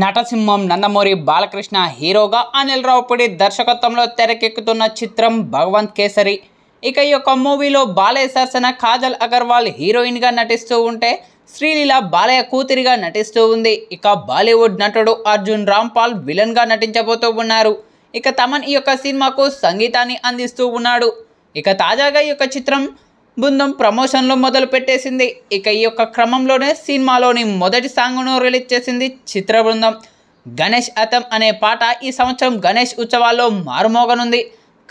నటసింహం నందమూరి బాలకృష్ణ హీరోగా అనిల్ రావుపూడి దర్శకత్వంలో తెరకెక్కుతున్న చిత్రం భగవంత్ కేసరి ఇక ఈ యొక్క మూవీలో బాలయ్య సరసన కాజల్ అగర్వాల్ హీరోయిన్గా నటిస్తూ ఉంటే శ్రీలీల బాలయ్య కూతురిగా నటిస్తూ ఉంది ఇక బాలీవుడ్ నటుడు అర్జున్ రాంపాల్ విలన్గా నటించబోతూ ఉన్నారు ఇక తమన్ ఈ యొక్క సినిమాకు సంగీతాన్ని అందిస్తూ ఉన్నాడు ఇక తాజాగా ఈ యొక్క చిత్రం బృందం ప్రమోషన్లు మొదలు పెట్టేసింది ఇక ఈ యొక్క క్రమంలోనే సినిమాలోని మొదటి సాంగ్ను రిలీజ్ చేసింది చిత్ర బృందం గణేష్ అతం అనే పాట ఈ సంవత్సరం గణేష్ ఉత్సవాల్లో మారుమోగనుంది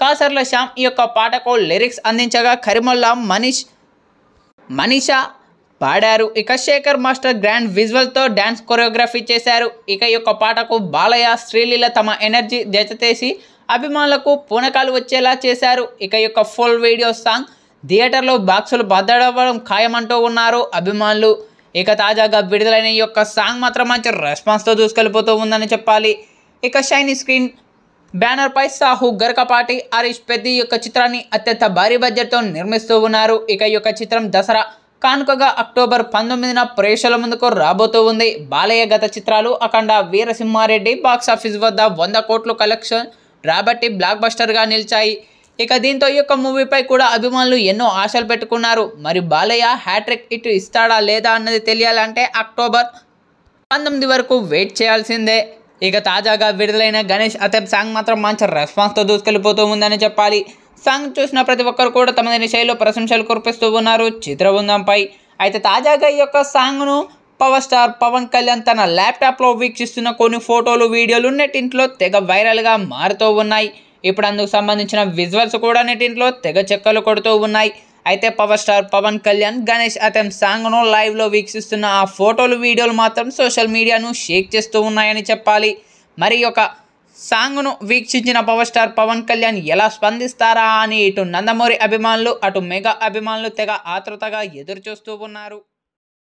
కాసర్ల శ్యామ్ ఈ యొక్క పాటకు లిరిక్స్ అందించగా కరిమల్లా మనీష్ మనీషా పాడారు ఇక శేఖర్ మాస్టర్ గ్రాండ్ విజువల్తో డ్యాన్స్ కొరియోగ్రఫీ చేశారు ఇక ఈ యొక్క పాటకు బాలయ్య శ్రీలీల తమ ఎనర్జీ జతచేసి అభిమానులకు పూనకాలు వచ్చేలా చేశారు ఇక యొక్క ఫుల్ వీడియో సాంగ్ థియేటర్లో బాక్సులు బద్దడవ్వడం ఖాయమంటూ ఉన్నారు అభిమానులు ఇక తాజాగా విడుదలైన ఈ యొక్క సాంగ్ మాత్రం మంచి రెస్పాన్స్తో దూసుకెళ్ళిపోతూ ఉందని చెప్పాలి ఇక షైనీ స్క్రీన్ బ్యానర్పై సాహు గరకపాటి హరీష్ పెద్ది యొక్క చిత్రాన్ని అత్యంత భారీ బడ్జెట్తో నిర్మిస్తూ ఉన్నారు ఇక ఈ యొక్క చిత్రం దసరా కానుకగా అక్టోబర్ పంతొమ్మిదిన ప్రేక్షకుల ముందుకు రాబోతూ ఉంది బాలయ్య గత చిత్రాలు అఖండ వీరసింహారెడ్డి బాక్సాఫీస్ వద్ద వంద కోట్లు కలెక్షన్ రాబట్టి బ్లాక్ బస్టర్గా నిలిచాయి ఇక దీంతో ఈ యొక్క మూవీపై కూడా అభిమానులు ఎన్నో ఆశలు పెట్టుకున్నారు మరి బాలయ్య హ్యాట్రిక్ ఇటు ఇస్తాడా లేదా అన్నది తెలియాలంటే అక్టోబర్ పంతొమ్మిది వరకు వెయిట్ చేయాల్సిందే ఇక తాజాగా విడుదలైన గణేష్ అతబ్ సాంగ్ మాత్రం మంచి రెస్పాన్స్తో దూసుకెళ్ళిపోతూ ఉందని చెప్పాలి సాంగ్ చూసిన ప్రతి ఒక్కరు కూడా తమదైన శైలిలో ప్రశంసలు కురిపిస్తూ ఉన్నారు చిత్రబృందంపై అయితే తాజాగా ఈ యొక్క సాంగ్ను పవర్ స్టార్ పవన్ కళ్యాణ్ తన ల్యాప్టాప్లో వీక్షిస్తున్న కొన్ని ఫోటోలు వీడియోలు ఇంట్లో తెగ వైరల్గా మారుతూ ఉన్నాయి ఇప్పుడు అందుకు సంబంధించిన విజువల్స్ కూడా దీంట్లో తెగ చెక్కలు కొడుతూ ఉన్నాయి అయితే పవర్ స్టార్ పవన్ కళ్యాణ్ గణేష్ అతని సాంగ్ను లైవ్లో వీక్షిస్తున్న ఆ ఫోటోలు వీడియోలు మాత్రం సోషల్ మీడియాను షేక్ చేస్తూ ఉన్నాయని చెప్పాలి మరి ఒక సాంగ్ను వీక్షించిన పవర్ స్టార్ పవన్ కళ్యాణ్ ఎలా స్పందిస్తారా అని ఇటు నందమూరి అభిమానులు అటు మెగా అభిమానులు తెగ ఆతృతగా ఎదురుచూస్తూ ఉన్నారు